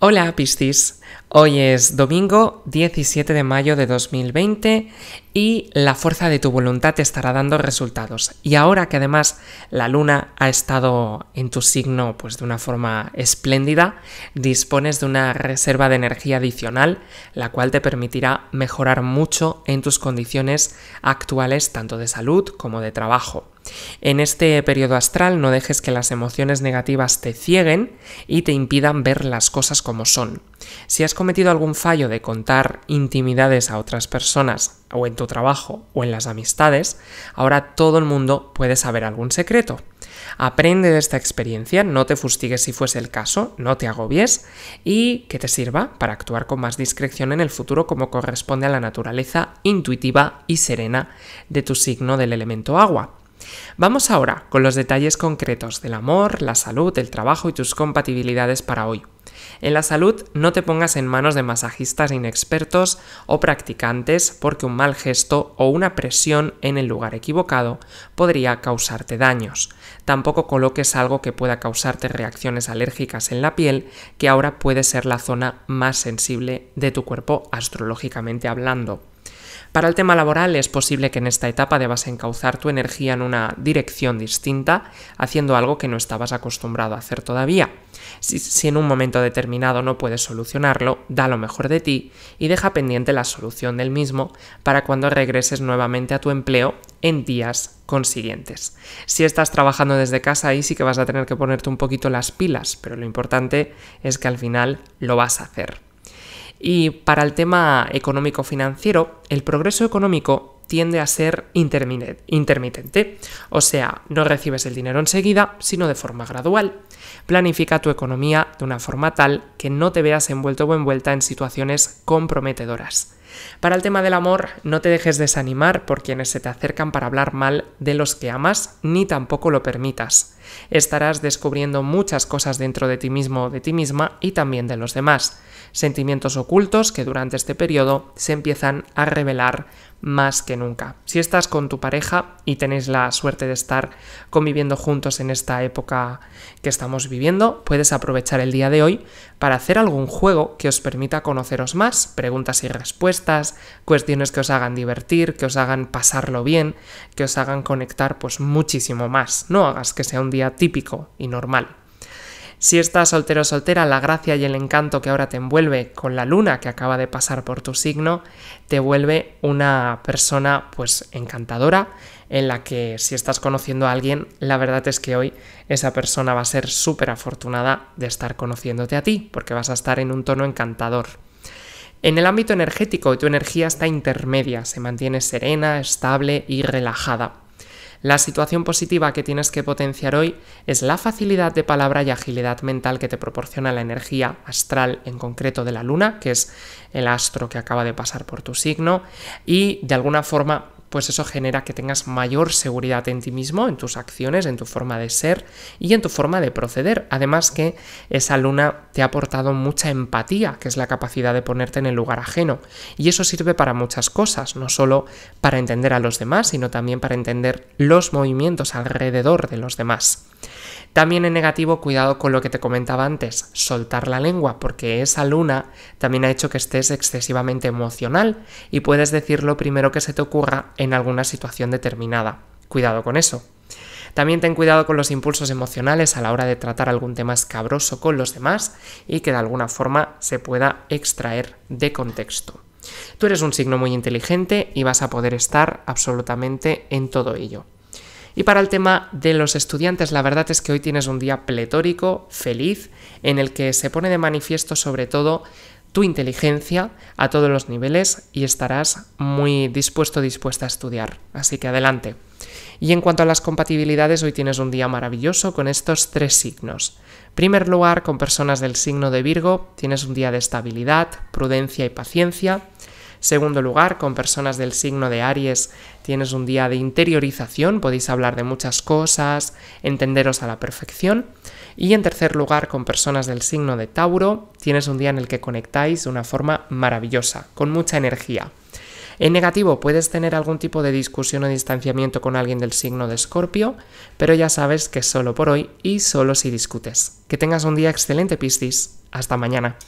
Hola Piscis, hoy es domingo 17 de mayo de 2020 y la fuerza de tu voluntad te estará dando resultados. Y ahora que además la luna ha estado en tu signo pues de una forma espléndida, dispones de una reserva de energía adicional, la cual te permitirá mejorar mucho en tus condiciones actuales tanto de salud como de trabajo. En este periodo astral no dejes que las emociones negativas te cieguen y te impidan ver las cosas como son. Si has cometido algún fallo de contar intimidades a otras personas, o en tu trabajo, o en las amistades, ahora todo el mundo puede saber algún secreto. Aprende de esta experiencia, no te fustigues si fuese el caso, no te agobies y que te sirva para actuar con más discreción en el futuro como corresponde a la naturaleza intuitiva y serena de tu signo del elemento agua. Vamos ahora con los detalles concretos del amor, la salud, el trabajo y tus compatibilidades para hoy. En la salud no te pongas en manos de masajistas inexpertos o practicantes porque un mal gesto o una presión en el lugar equivocado podría causarte daños. Tampoco coloques algo que pueda causarte reacciones alérgicas en la piel, que ahora puede ser la zona más sensible de tu cuerpo astrológicamente hablando. Para el tema laboral es posible que en esta etapa debas encauzar tu energía en una dirección distinta, haciendo algo que no estabas acostumbrado a hacer todavía. Si, en un momento determinado no puedes solucionarlo, da lo mejor de ti y deja pendiente la solución del mismo para cuando regreses nuevamente a tu empleo en días consiguientes. Si estás trabajando desde casa, ahí sí que vas a tener que ponerte un poquito las pilas, pero lo importante es que al final lo vas a hacer. Y para el tema económico-financiero, el progreso económico tiende a ser intermitente, o sea, no recibes el dinero enseguida, sino de forma gradual. Planifica tu economía de una forma tal que no te veas envuelto o envuelta en situaciones comprometedoras. Para el tema del amor, no te dejes desanimar por quienes se te acercan para hablar mal de los que amas, ni tampoco lo permitas. Estarás descubriendo muchas cosas dentro de ti mismo o de ti misma y también de los demás, sentimientos ocultos que durante este periodo se empiezan a revelar más que nunca. Si estás con tu pareja y tenéis la suerte de estar conviviendo juntos en esta época que estamos viviendo, puedes aprovechar el día de hoy para hacer algún juego que os permita conoceros más, preguntas y respuestas, estas cuestiones que os hagan divertir, que os hagan pasarlo bien, que os hagan conectar pues muchísimo más. No hagas que sea un día típico y normal. Si estás soltero soltera, la gracia y el encanto que ahora te envuelve con la luna que acaba de pasar por tu signo te vuelve una persona pues encantadora en la que si estás conociendo a alguien, la verdad es que hoy esa persona va a ser súper afortunada de estar conociéndote a ti porque vas a estar en un tono encantador. En el ámbito energético, tu energía está intermedia, se mantiene serena, estable y relajada. La situación positiva que tienes que potenciar hoy es la facilidad de palabra y agilidad mental que te proporciona la energía astral en concreto de la luna, que es el astro que acaba de pasar por tu signo, y de alguna forma pues eso genera que tengas mayor seguridad en ti mismo, en tus acciones, en tu forma de ser y en tu forma de proceder. Además que esa luna te ha aportado mucha empatía, que es la capacidad de ponerte en el lugar ajeno. Y eso sirve para muchas cosas, no solo para entender a los demás, sino también para entender los movimientos alrededor de los demás. También en negativo, cuidado con lo que te comentaba antes, soltar la lengua, porque esa luna también ha hecho que estés excesivamente emocional y puedes decir lo primero que se te ocurra en alguna situación determinada. Cuidado con eso. También ten cuidado con los impulsos emocionales a la hora de tratar algún tema escabroso con los demás y que de alguna forma se pueda extraer de contexto. Tú eres un signo muy inteligente y vas a poder estar absolutamente en todo ello. Y para el tema de los estudiantes, la verdad es que hoy tienes un día pletórico, feliz, en el que se pone de manifiesto sobre todo tu inteligencia a todos los niveles y estarás muy dispuesto, dispuesta a estudiar. Así que adelante. Y en cuanto a las compatibilidades, hoy tienes un día maravilloso con estos tres signos. En primer lugar, con personas del signo de Virgo, tienes un día de estabilidad, prudencia y paciencia. Segundo lugar, con personas del signo de Aries tienes un día de interiorización, podéis hablar de muchas cosas, entenderos a la perfección. Y en tercer lugar, con personas del signo de Tauro, tienes un día en el que conectáis de una forma maravillosa, con mucha energía. En negativo, puedes tener algún tipo de discusión o distanciamiento con alguien del signo de Escorpio, pero ya sabes que solo por hoy y solo si discutes. Que tengas un día excelente, Piscis. Hasta mañana.